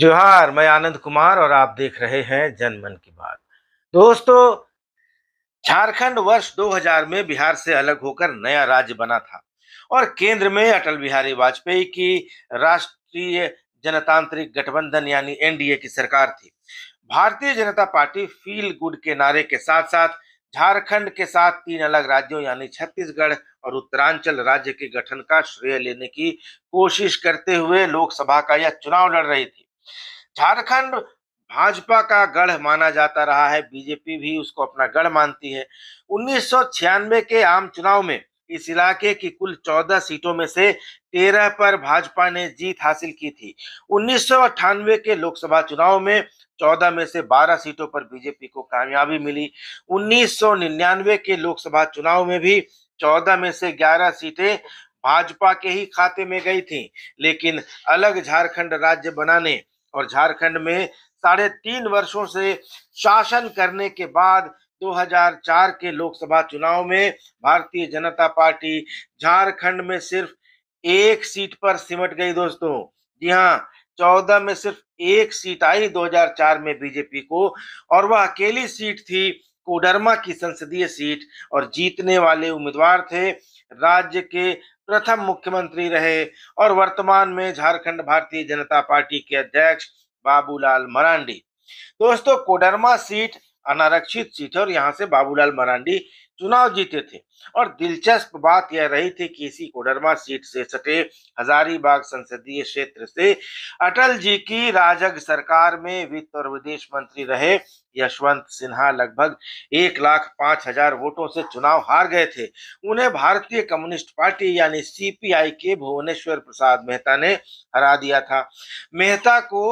जोहार मैं आनंद कुमार और आप देख रहे हैं जनमन की बात दोस्तों झारखंड वर्ष 2000 में बिहार से अलग होकर नया राज्य बना था और केंद्र में अटल बिहारी वाजपेयी की राष्ट्रीय जनतांत्रिक गठबंधन यानी एनडीए की सरकार थी भारतीय जनता पार्टी फील गुड के नारे के साथ साथ झारखंड के साथ तीन अलग राज्यों यानी छत्तीसगढ़ और उत्तरांचल राज्य के गठन का श्रेय लेने की कोशिश करते हुए लोकसभा का यह चुनाव लड़ रही थी झारखंड भाजपा का गढ़ माना जाता रहा है बीजेपी भी उसको अपना गढ़ मानती है उन्नीस के आम चुनाव में इस इलाके की कुल 14 सीटों में से 13 पर भाजपा ने जीत हासिल की थी उन्नीस के लोकसभा चुनाव में 14 में से 12 सीटों पर बीजेपी को कामयाबी मिली उन्नीस के लोकसभा चुनाव में भी 14 में से 11 सीटें भाजपा के ही खाते में गई थी लेकिन अलग झारखंड राज्य बनाने और झारखंड में साढ़े तीन वर्षों से शासन करने के बाद 2004 के लोकसभा चुनाव में भारतीय जनता पार्टी झारखंड में सिर्फ एक सीट पर सिमट गई दोस्तों जी हाँ चौदह में सिर्फ एक सीट आई 2004 में बीजेपी को और वह अकेली सीट थी कोडरमा की संसदीय सीट और जीतने वाले उम्मीदवार थे राज्य के प्रथम मुख्यमंत्री रहे और वर्तमान में झारखंड भारतीय जनता पार्टी के अध्यक्ष बाबूलाल मरांडी दोस्तों कोडरमा सीट अनारक्षित सीट है और यहाँ से बाबूलाल मरांडी चुनाव जीते थे और दिलचस्प बात यह रही थी कि इसी कोडरमा सीट से सटे हजारीबाग संसदीय क्षेत्र से अटल जी की राजग सरकार में वित्त और विदेश मंत्री रहे यशवंत सिन्हा लगभग एक लाख पांच हजार वोटों से चुनाव हार गए थे उन्हें भारतीय कम्युनिस्ट पार्टी यानी सीपीआई के भुवनेश्वर प्रसाद मेहता ने हरा दिया था मेहता को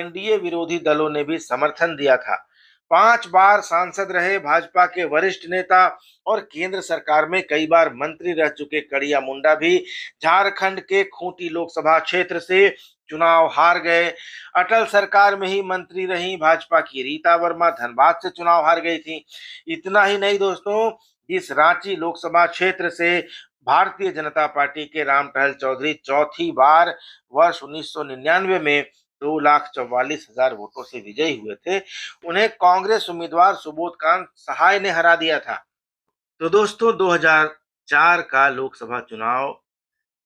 एनडीए विरोधी दलों ने भी समर्थन दिया था पांच बार सांसद रहे भाजपा के वरिष्ठ नेता और केंद्र सरकार में कई बार मंत्री रह चुके कड़िया मुंडा भी झारखंड के खूंटी लोकसभा क्षेत्र से चुनाव हार गए अटल सरकार में ही मंत्री रही भाजपा की रीता वर्मा धनबाद से चुनाव हार गई थी इतना ही नहीं दोस्तों इस रांची लोकसभा क्षेत्र से भारतीय जनता पार्टी के राम टहल चौधरी चौथी बार वर्ष 1999 में दो लाख चौवालीस हजार वोटों से विजयी हुए थे उन्हें कांग्रेस उम्मीदवार सुबोध कांत सहाय ने हरा दिया था तो दोस्तों 2004 का लोकसभा चुनाव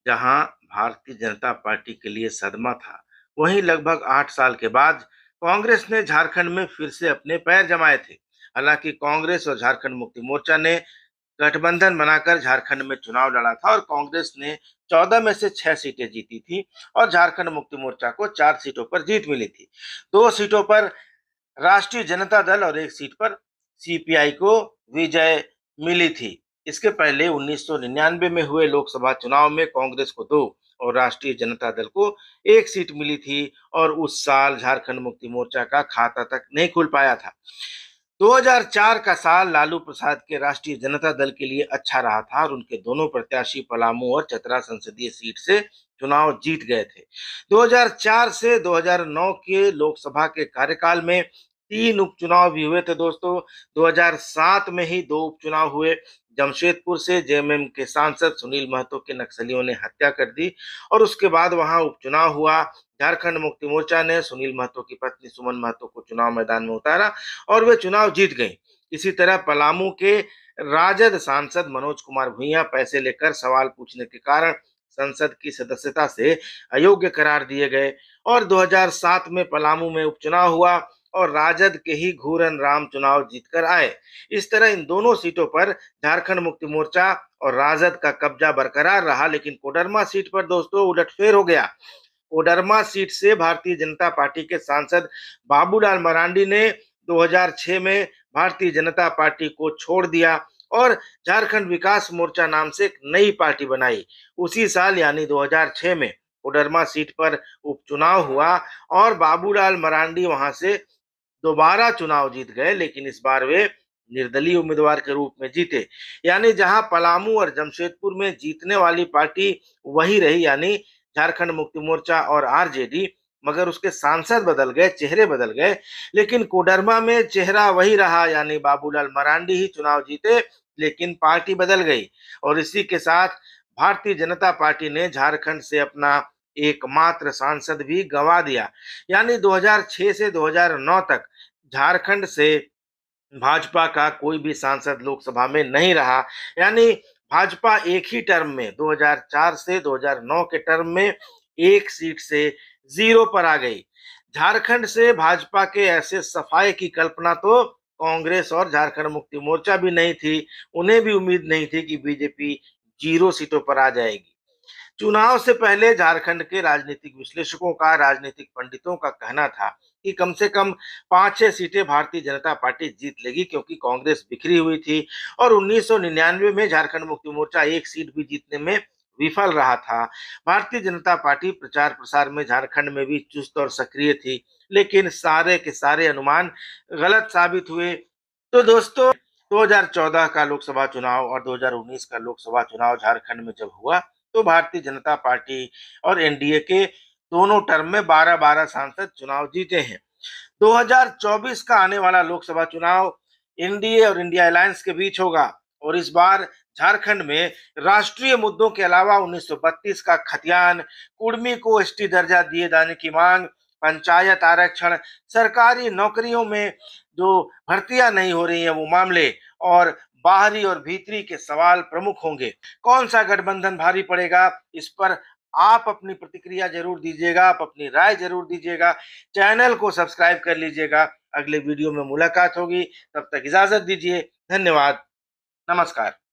जहां भारतीय जनता पार्टी के लिए सदमा था वहीं लगभग आठ साल के बाद कांग्रेस ने झारखंड में फिर से अपने पैर जमाए थे हालांकि कांग्रेस और झारखंड मुक्ति मोर्चा ने गठबंधन बनाकर झारखंड में चुनाव लड़ा था और कांग्रेस ने 14 में से 6 सीटें जीती थी और झारखंड मुक्ति मोर्चा को चार सीटों पर जीत मिली थी दो सीटों पर राष्ट्रीय जनता दल और एक सीट पर सीपीआई को विजय मिली थी इसके पहले 1999 में हुए लोकसभा चुनाव में कांग्रेस को दो और राष्ट्रीय जनता दल को एक सीट मिली थी और उस साल झारखंड मुक्ति मोर्चा का खाता तक नहीं खुल पाया था 2004 का साल लालू प्रसाद के राष्ट्रीय जनता दल के लिए अच्छा रहा था और उनके दोनों प्रत्याशी पलामू और चतरा संसदीय सीट से चुनाव जीत गए थे 2004 से 2009 के लोकसभा के कार्यकाल में तीन उपचुनाव भी हुए थे दोस्तों 2007 में ही दो उपचुनाव हुए जमशेदपुर से जेएमएम के सांसद सुनील महतो के नक्सलियों ने हत्या कर दी और उसके बाद वहां उपचुनाव हुआ झारखंड मुक्ति मोर्चा ने सुनील महतो की पत्नी सुमन महतो को चुनाव मैदान में उतारा और वे चुनाव जीत गई इसी तरह पलामू के राजद सांसद मनोज कुमार भुइया पैसे लेकर सवाल पूछने के कारण संसद की सदस्यता से अयोग्य करार दिए गए और 2007 में पलामू में उपचुनाव हुआ और राजद के ही घूरन राम चुनाव जीतकर आए इस तरह इन दोनों सीटों पर झारखंड मुक्ति मोर्चा और राजद का कब्जा बरकरार रहा लेकिन कोडरमा सीट पर दोस्तों उलटफेर हो गया कोडरमा सीट से भारतीय जनता पार्टी के सांसद बाबूलाल मरांडी ने 2006 में भारतीय जनता पार्टी को छोड़ दिया और झारखंड विकास मोर्चा नाम से एक नई पार्टी बनाई उसी साल यानी 2006 में कोडरमा सीट पर उपचुनाव हुआ और बाबूलाल मरांडी वहां से दोबारा चुनाव जीत गए लेकिन इस बार वे निर्दलीय उम्मीदवार के रूप में जीते यानी जहां पलामू और जमशेदपुर में जीतने वाली पार्टी वही रही यानी झारखंड मुक्ति मोर्चा और आरजेडी मगर उसके सांसद बदल गए चेहरे बदल गए लेकिन कोडरमा में चेहरा वही रहा यानी बाबूलाल मरांडी ही चुनाव जीते लेकिन पार्टी बदल गई और इसी के साथ भारतीय जनता पार्टी ने झारखंड से अपना एकमात्र सांसद भी गंवा दिया यानी 2006 से 2009 तक झारखंड से भाजपा का कोई भी सांसद लोकसभा में नहीं रहा यानी भाजपा एक ही टर्म में 2004 से 2009 के टर्म में एक सीट से जीरो पर आ गई झारखंड से भाजपा के ऐसे सफाई की कल्पना तो कांग्रेस और झारखंड मुक्ति मोर्चा भी नहीं थी उन्हें भी उम्मीद नहीं थी कि बीजेपी जीरो सीटों पर आ जाएगी चुनाव से पहले झारखंड के राजनीतिक विश्लेषकों का राजनीतिक पंडितों का कहना था कि कम से कम पांच छह सीटें भारतीय जनता पार्टी जीत लेगी क्योंकि कांग्रेस बिखरी हुई थी और 1999 में झारखंड मुक्ति मोर्चा एक सीट भी जीतने में विफल रहा था भारतीय जनता पार्टी प्रचार प्रसार में झारखंड में भी चुस्त और सक्रिय थी लेकिन सारे के सारे अनुमान गलत साबित हुए तो दोस्तों 2014 का लोकसभा चुनाव और 2019 का लोकसभा चुनाव झारखंड में जब हुआ तो भारतीय जनता पार्टी और एनडीए के दोनों टर्म में 12-12 सांसद चुनाव जीते हैं 2024 का आने वाला लोकसभा चुनाव एनडीए और इंडिया अलायंस के बीच होगा और इस बार झारखंड में राष्ट्रीय मुद्दों के अलावा 1932 का खतियान कुर्मी को एस दर्जा दिए जाने की मांग पंचायत आरक्षण सरकारी नौकरियों में जो भर्तियां नहीं हो रही हैं वो मामले और बाहरी और भीतरी के सवाल प्रमुख होंगे कौन सा गठबंधन भारी पड़ेगा इस पर आप अपनी प्रतिक्रिया जरूर दीजिएगा आप अपनी राय जरूर दीजिएगा चैनल को सब्सक्राइब कर लीजिएगा अगले वीडियो में मुलाकात होगी तब तक इजाजत दीजिए धन्यवाद नमस्कार